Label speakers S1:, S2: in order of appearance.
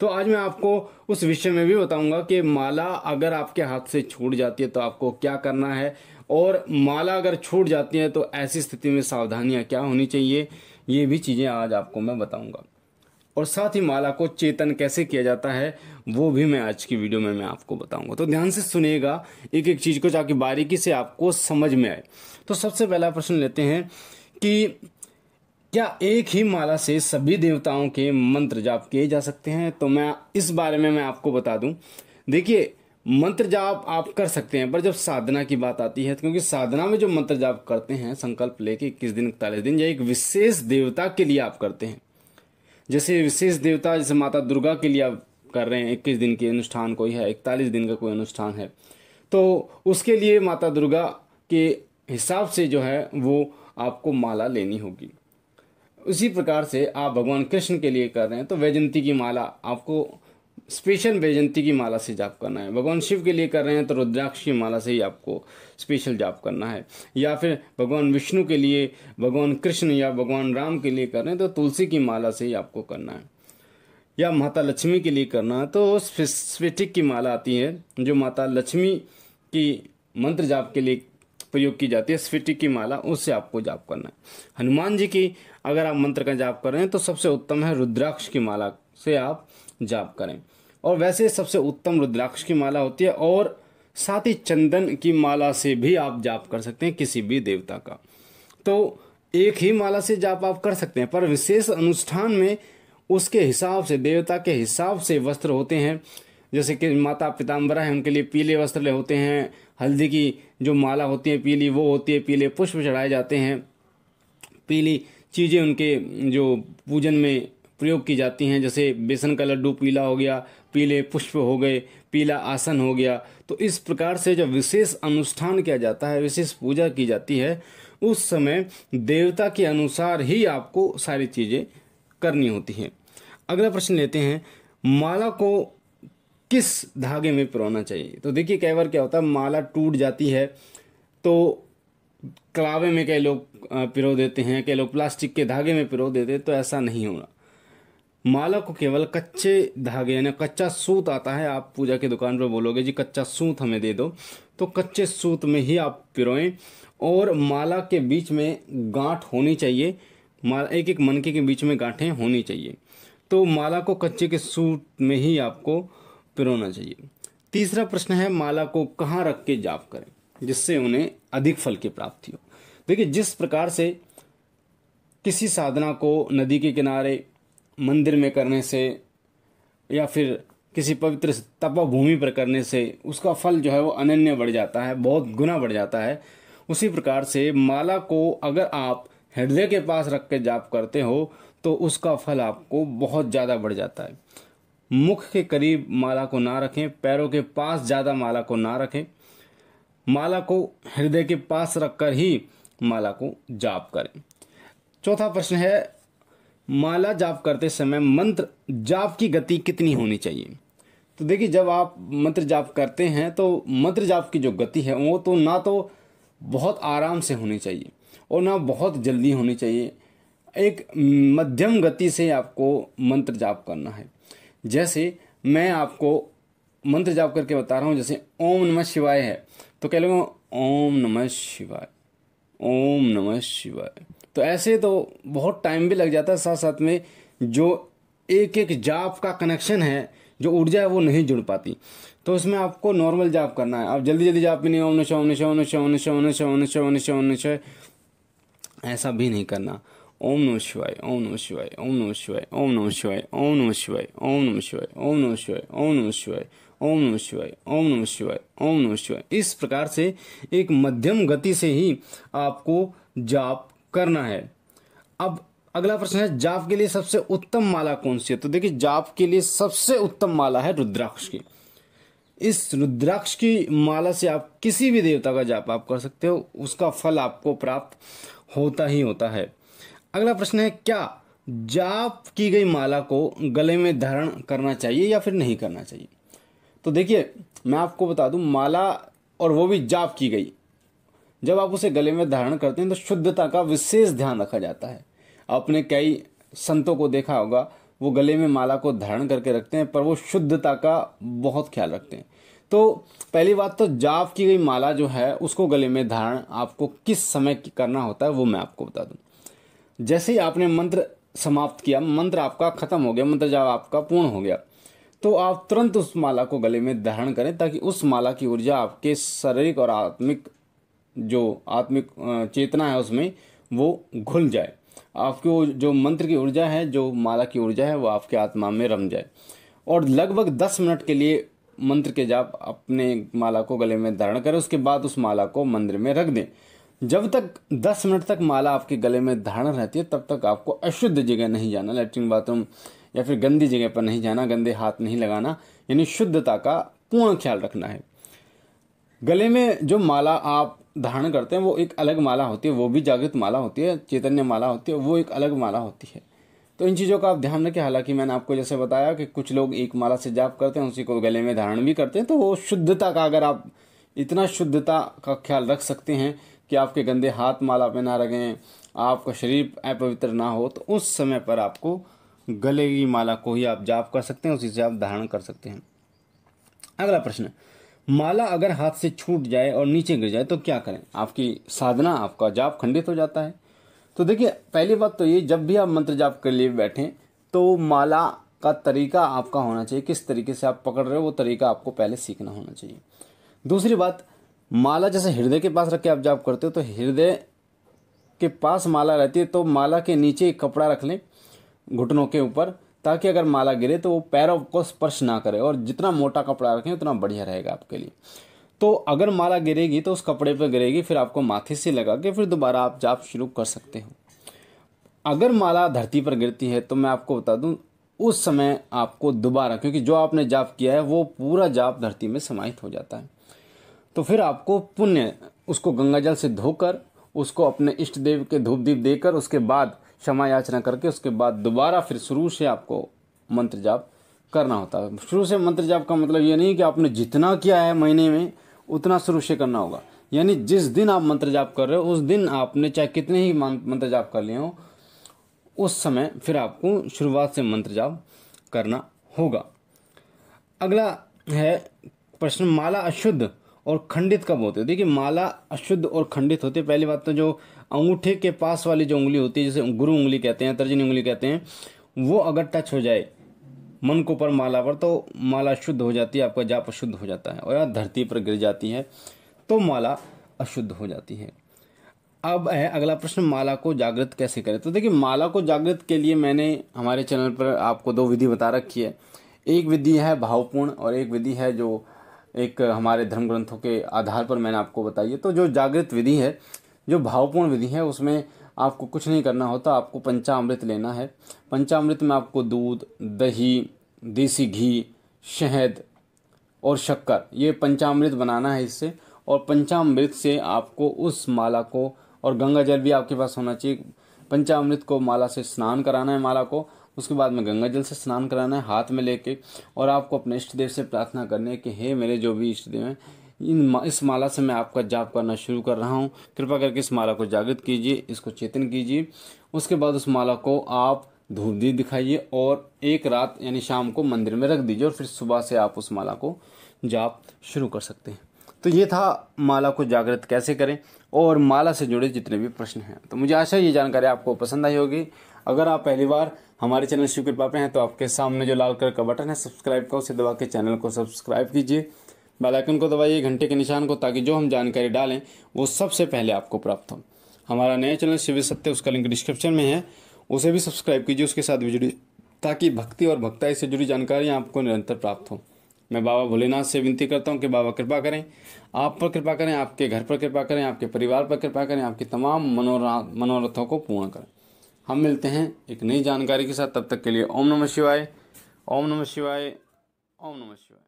S1: तो आज मैं आपको उस विषय में भी बताऊंगा कि माला अगर आपके हाथ से छूट जाती है तो आपको क्या करना है और माला अगर छूट जाती है तो ऐसी स्थिति में सावधानियाँ क्या होनी चाहिए ये भी चीज़ें आज आपको मैं बताऊँगा और साथ ही माला को चेतन कैसे किया जाता है वो भी मैं आज की वीडियो में मैं आपको बताऊंगा तो ध्यान से सुनेगा एक एक चीज़ को ताकि बारीकी से आपको समझ में आए तो सबसे पहला प्रश्न लेते हैं कि क्या एक ही माला से सभी देवताओं के मंत्र जाप किए जा सकते हैं तो मैं इस बारे में मैं आपको बता दूं देखिए मंत्र जाप आप कर सकते हैं पर जब साधना की बात आती है तो क्योंकि साधना में जो मंत्र जाप करते हैं संकल्प लेके इक्कीस दिन इकतालीस दिन या एक विशेष देवता के लिए आप करते हैं जैसे विशेष देवता जैसे माता दुर्गा के लिए आप कर रहे हैं इक्कीस दिन के अनुष्ठान कोई है इकतालीस दिन का कोई अनुष्ठान है तो उसके लिए माता दुर्गा के हिसाब से जो है वो आपको माला लेनी होगी उसी प्रकार से आप भगवान कृष्ण के लिए कर रहे हैं तो वैजंती की माला आपको स्पेशल वैजंती की माला से जाप करना है भगवान शिव के लिए कर रहे हैं तो रुद्राक्ष की माला से ही आपको स्पेशल जाप करना है या फिर भगवान विष्णु के लिए भगवान कृष्ण या भगवान राम के लिए कर रहे हैं तो तुलसी की माला से ही आपको करना है या माता लक्ष्मी के लिए करना है तो स्पेटिक की माला आती है जो माता लक्ष्मी की मंत्र जाप के लिए प्रयोग की जाती है स्फटिक की माला उससे आपको जाप करना है हनुमान जी की अगर आप मंत्र का जाप कर रहे हैं तो सबसे उत्तम है रुद्राक्ष की माला से आप जाप करें और वैसे सबसे उत्तम रुद्राक्ष की माला होती है और साथ ही चंदन की माला से भी आप जाप कर सकते हैं किसी भी देवता का तो एक ही माला से जाप आप कर सकते हैं पर विशेष अनुष्ठान में उसके हिसाब से देवता के हिसाब से वस्त्र होते हैं जैसे कि माता पिताम्बरा है उनके लिए पीले वस्त्र होते हैं हल्दी की जो माला होती है पीली वो होती है पीले पुष्प चढ़ाए जाते हैं पीली चीज़ें उनके जो पूजन में प्रयोग की जाती हैं जैसे बेसन का लड्डू पीला हो गया पीले पुष्प हो गए पीला आसन हो गया तो इस प्रकार से जब विशेष अनुष्ठान किया जाता है विशेष पूजा की जाती है उस समय देवता के अनुसार ही आपको सारी चीज़ें करनी होती हैं अगला प्रश्न लेते हैं माला को किस धागे में पिरोना चाहिए तो देखिए कई बार क्या होता है माला टूट जाती है तो कलावे में कई लोग पिरो देते हैं कई लोग प्लास्टिक के धागे में पिरो देते हैं तो ऐसा नहीं होना माला को केवल कच्चे धागे यानी कच्चा सूत आता है आप पूजा की दुकान पर बोलोगे जी कच्चा सूत हमें दे दो तो कच्चे सूत में ही आप पिरोएं और माला के बीच में गांठ होनी चाहिए माला एक एक मनके के बीच में गांठें होनी चाहिए तो माला को कच्चे के सूत में ही आपको पिरोना चाहिए तीसरा प्रश्न है माला को कहाँ रख के जाप करें जिससे उन्हें अधिक फल की प्राप्ति हो देखिए जिस प्रकार से किसी साधना को नदी के किनारे मंदिर में करने से या फिर किसी पवित्र भूमि पर करने से उसका फल जो है वो अनन्य बढ़ जाता है बहुत गुना बढ़ जाता है उसी प्रकार से माला को अगर आप हृदय के पास रख के जाप करते हो तो उसका फल आपको बहुत ज़्यादा बढ़ जाता है मुख के करीब माला को ना रखें पैरों के पास ज़्यादा माला को ना रखें माला को हृदय के पास रखकर ही माला को जाप करें चौथा प्रश्न है माला जाप करते समय मंत्र जाप की गति कितनी होनी चाहिए तो देखिए जब आप मंत्र जाप करते हैं तो मंत्र जाप की जो गति है वो तो ना तो बहुत आराम से होनी चाहिए और ना बहुत जल्दी होनी चाहिए एक मध्यम गति से आपको मंत्र जाप करना है जैसे मैं आपको मंत्र जाप करके बता रहा हूँ जैसे ओम नमः शिवाय है तो कह लोगे ओम नमः शिवाय ओम नमः शिवाय तो ऐसे तो बहुत टाइम भी लग जाता है साथ साथ में जो एक एक जाप का कनेक्शन है जो ऊर्जा है वो नहीं जुड़ पाती तो उसमें आपको नॉर्मल जाप करना है आप जल्दी जल्दी जाप भी नहीं ओम नशा ओम नशा ओ नशा ओम नशा ओम नशा नशा नशा नशा ऐसा भी नहीं करना ओम नमः शिवाय ओम नमः शिवाय ओम नमः शिवाय ओम नमः शिवाय ओम नमः शिवाय ओम नमः शिवाय ओम नमः शिवाय ओम नमः शिवाय ओम नमः शिवाय ओम नमः शिवाय ओम नमः शिवाय इस प्रकार से एक मध्यम गति से ही आपको जाप करना है अब अगला प्रश्न है जाप के लिए सबसे उत्तम माला कौन सी है तो देखिए जाप के लिए सबसे उत्तम माला है रुद्राक्ष की इस रुद्राक्ष की माला से आप किसी भी देवता का जाप आप कर सकते हो उसका फल आपको प्राप्त होता ही होता है अगला प्रश्न है क्या जाप की गई माला को गले में धारण करना चाहिए या फिर नहीं करना चाहिए तो देखिए मैं आपको बता दूं माला और वो भी जाप की गई जब आप उसे गले में धारण करते हैं तो शुद्धता का विशेष ध्यान रखा जाता है आपने कई संतों को देखा होगा वो गले में माला को धारण करके रखते हैं पर वो शुद्धता का बहुत ख्याल रखते हैं तो पहली बात तो जाप की गई माला जो है उसको गले में धारण आपको किस समय करना होता है वो मैं आपको बता दूँ जैसे ही आपने मंत्र समाप्त किया मंत्र आपका खत्म हो गया मंत्र जाप आपका पूर्ण हो गया तो आप तुरंत उस माला को गले में धारण करें ताकि उस माला की ऊर्जा आपके शारीरिक और आत्मिक जो आत्मिक चेतना है उसमें वो घुल जाए आपकी जो मंत्र की ऊर्जा है जो माला की ऊर्जा है वो आपके आत्मा में रम जाए और लगभग दस मिनट के लिए मंत्र के जाप अपने माला को गले में धारण करें उसके बाद उस माला को मंदिर में रख दें जब तक 10 मिनट तक माला आपके गले में धारण रहती है तब तक आपको अशुद्ध जगह नहीं जाना लेटरिन बाथरूम या फिर गंदी जगह पर नहीं जाना गंदे हाथ नहीं लगाना यानी शुद्धता का पूर्ण ख्याल रखना है गले में जो माला आप धारण करते हैं वो एक अलग माला होती है वो भी जागृत माला होती है चैतन्य माला होती है वो एक अलग माला होती है तो इन चीज़ों का आप ध्यान रखें हालांकि मैंने आपको जैसे बताया कि कुछ लोग एक माला से जाप करते हैं उसी को गले में धारण भी करते हैं तो वो शुद्धता का अगर आप इतना शुद्धता का ख्याल रख सकते हैं कि आपके गंदे हाथ माला पे ना लगें आपका शरीर अपवित्र ना हो तो उस समय पर आपको गले की माला को ही आप जाप कर सकते हैं उसी से आप धारण कर सकते हैं अगला प्रश्न माला अगर हाथ से छूट जाए और नीचे गिर जाए तो क्या करें आपकी साधना आपका जाप खंडित हो जाता है तो देखिए पहली बात तो ये जब भी आप मंत्र जाप के लिए बैठें तो माला का तरीका आपका होना चाहिए किस तरीके से आप पकड़ रहे हो वो तरीका आपको पहले सीखना होना चाहिए दूसरी बात माला जैसे हृदय के पास रख के आप जाप करते हो तो हृदय के पास माला रहती है तो माला के नीचे एक कपड़ा रख लें घुटनों के ऊपर ताकि अगर माला गिरे तो वो पैरों को स्पर्श ना करे और जितना मोटा कपड़ा रखें उतना बढ़िया रहेगा आपके लिए तो अगर माला गिरेगी तो उस कपड़े पर गिरेगी फिर आपको माथे से लगा के फिर दोबारा आप जाप शुरू कर सकते हो अगर माला धरती पर गिरती है तो मैं आपको बता दूं उस समय आपको दोबारा क्योंकि जो आपने जाप किया है वो पूरा जाप धरती में समाहित हो जाता है तो फिर आपको पुण्य उसको गंगा जल से धोकर उसको अपने इष्ट देव के धूप दीप देकर उसके बाद क्षमा याचना करके उसके बाद दोबारा फिर शुरू से आपको मंत्र जाप करना होता है शुरू से मंत्र जाप का मतलब ये नहीं कि आपने जितना किया है महीने में उतना शुरू से करना होगा यानी जिस दिन आप मंत्र जाप कर रहे हो उस दिन आपने चाहे कितने ही मंत्र जाप कर लिए हो उस समय फिर आपको शुरुआत से मंत्र जाप करना होगा अगला है प्रश्न माला अशुद्ध और खंडित कब होते हैं देखिए माला अशुद्ध और खंडित होते पहली बात तो जो अंगूठे के पास वाली जो उंगली होती है जिसे गुरु उंगली कहते हैं तर्जनी उंगली कहते हैं वो अगर टच हो जाए मन को पर माला पर तो माला शुद्ध हो जाती है आपका जाप अशुद्ध हो जाता है और या धरती पर गिर जाती है तो माला अशुद्ध हो जाती है अब है अगला प्रश्न माला को जागृत कैसे करें तो देखिए माला को जागृत के लिए मैंने हमारे चैनल पर आपको दो विधि बता रखी है एक विधि है भावपूर्ण और एक विधि है जो एक हमारे धर्म ग्रंथों के आधार पर मैंने आपको बताई है तो जो जागृत विधि है जो भावपूर्ण विधि है उसमें आपको कुछ नहीं करना होता आपको पंचामृत लेना है पंचामृत में आपको दूध दही देसी घी शहद और शक्कर ये पंचामृत बनाना है इससे और पंचामृत से आपको उस माला को और गंगा जल भी आपके पास होना चाहिए पंचामृत को माला से स्नान कराना है माला को उसके बाद में गंगा जल से स्नान कराना है हाथ में लेके और आपको अपने इष्ट देव से प्रार्थना करनी है कि हे मेरे जो भी इष्ट देव हैं इन इस माला से मैं आपका जाप करना शुरू कर रहा हूँ कृपा करके इस माला को जागृत कीजिए इसको चेतन कीजिए उसके बाद उस माला को आप धूप दी दिखाइए और एक रात यानी शाम को मंदिर में रख दीजिए और फिर सुबह से आप उस माला को जाप शुरू कर सकते हैं तो ये था माला को जागृत कैसे करें और माला से जुड़े जितने भी प्रश्न हैं तो मुझे आशा है ये जानकारी आपको पसंद आई होगी अगर आप पहली बार हमारे चैनल शिव कृपा पे हैं तो आपके सामने जो लाल कलर का बटन है सब्सक्राइब का उसे दबा के चैनल को सब्सक्राइब कीजिए बेल आइकन को दबाइए घंटे के निशान को ताकि जो हम जानकारी डालें वो सबसे पहले आपको प्राप्त हो हमारा नया चैनल शिव सत्य उसका लिंक डिस्क्रिप्शन में है उसे भी सब्सक्राइब कीजिए उसके साथ भी जुड़ी ताकि भक्ति और भक्ताई से जुड़ी जानकारियाँ आपको निरंतर प्राप्त हों मैं बाबा भोलेनाथ से विनती करता हूँ कि बाबा कृपा करें आप पर कृपा करें आपके घर पर कृपा करें आपके परिवार पर कृपा करें आपकी तमाम मनोरा मनोरथों को पूर्ण करें हम मिलते हैं एक नई जानकारी के साथ तब तक के लिए ओम नमः शिवाय ओम नमः शिवाय ओम नमः शिवाय